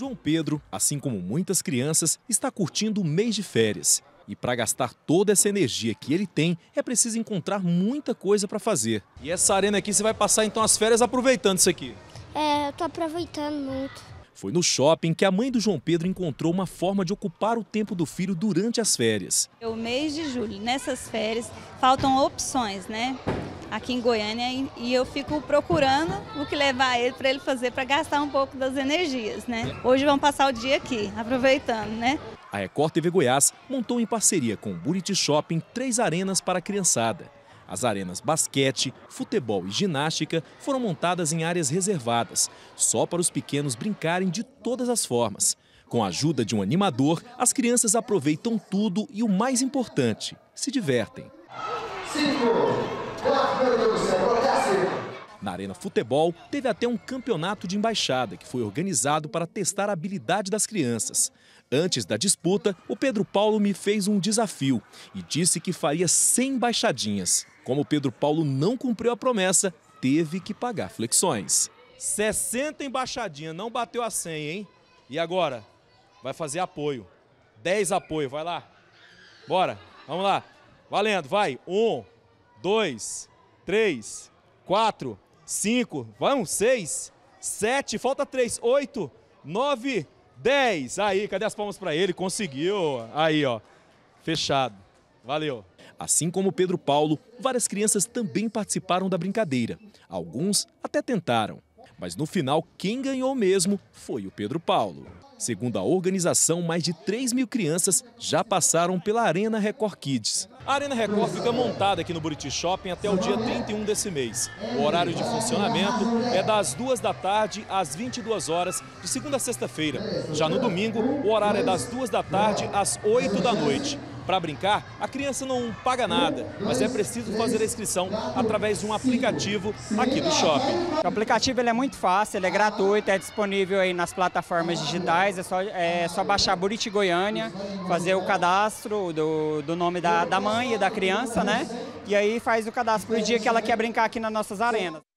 João Pedro, assim como muitas crianças, está curtindo o mês de férias. E para gastar toda essa energia que ele tem, é preciso encontrar muita coisa para fazer. E essa arena aqui, você vai passar então as férias aproveitando isso aqui? É, eu tô aproveitando muito. Foi no shopping que a mãe do João Pedro encontrou uma forma de ocupar o tempo do filho durante as férias. É o mês de julho, nessas férias, faltam opções, né? aqui em Goiânia e eu fico procurando o que levar ele para ele fazer para gastar um pouco das energias, né? Hoje vamos passar o dia aqui, aproveitando, né? A Record TV Goiás montou em parceria com o Buriti Shopping três arenas para a criançada. As arenas basquete, futebol e ginástica foram montadas em áreas reservadas, só para os pequenos brincarem de todas as formas. Com a ajuda de um animador, as crianças aproveitam tudo e o mais importante, se divertem. Cinco, na Arena Futebol, teve até um campeonato de embaixada que foi organizado para testar a habilidade das crianças. Antes da disputa, o Pedro Paulo me fez um desafio e disse que faria 100 baixadinhas. Como o Pedro Paulo não cumpriu a promessa, teve que pagar flexões. 60 embaixadinhas não bateu a 100, hein? E agora? Vai fazer apoio. 10 apoio, vai lá. Bora, vamos lá. Valendo, vai. Um, dois, três, quatro, cinco, vamos, seis, sete, falta três, oito, nove, dez. Aí, cadê as palmas para ele? Conseguiu. Aí, ó, fechado. Valeu. Assim como Pedro Paulo, várias crianças também participaram da brincadeira. Alguns até tentaram. Mas no final, quem ganhou mesmo foi o Pedro Paulo. Segundo a organização, mais de 3 mil crianças já passaram pela Arena Record Kids. A Arena Record fica montada aqui no Buriti Shopping até o dia 31 desse mês. O horário de funcionamento é das 2 da tarde às 22 horas, de segunda a sexta-feira. Já no domingo, o horário é das 2 da tarde às 8 da noite. Para brincar, a criança não paga nada, mas é preciso fazer a inscrição através de um aplicativo aqui do shopping. O aplicativo é muito fácil, ele é gratuito, é disponível aí nas plataformas digitais, é só, é só baixar Buriti Goiânia, fazer o cadastro do, do nome da, da mãe e da criança, né? E aí faz o cadastro para o dia que ela quer brincar aqui nas nossas arenas.